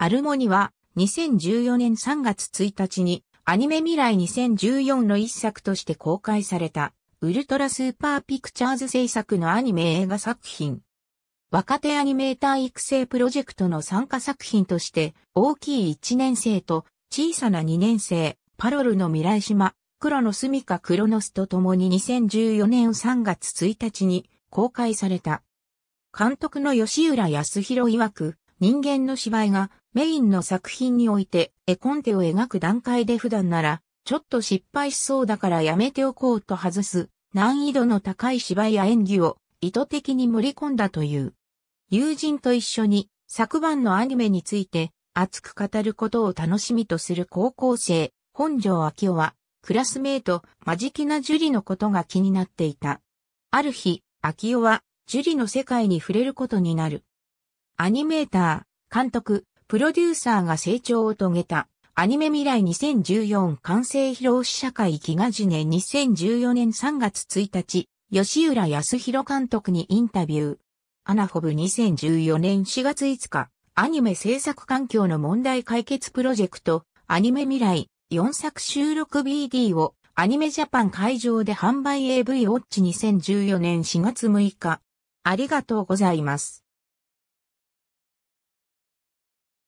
アルモニは2014年3月1日にアニメ未来2014の一作として公開されたウルトラスーパーピクチャーズ制作のアニメ映画作品。若手アニメーター育成プロジェクトの参加作品として大きい1年生と小さな2年生パロルの未来島黒の住みかクロノスと共に2014年3月1日に公開された。監督の吉浦康弘曰く、人間の芝居がメインの作品において絵コンテを描く段階で普段ならちょっと失敗しそうだからやめておこうと外す難易度の高い芝居や演技を意図的に盛り込んだという。友人と一緒に昨晩のアニメについて熱く語ることを楽しみとする高校生、本城明夫は、クラスメイト、マジキナジュリのことが気になっていた。ある日、秋夫は、ジュリの世界に触れることになる。アニメーター、監督、プロデューサーが成長を遂げた。アニメ未来2014完成披露試写会ギガジネ2014年3月1日、吉浦康弘監督にインタビュー。アナフォブ2014年4月5日、アニメ制作環境の問題解決プロジェクト、アニメ未来4作収録 BD をアニメジャパン会場で販売 AV ウォッチ2014年4月6日。ありがとうございます。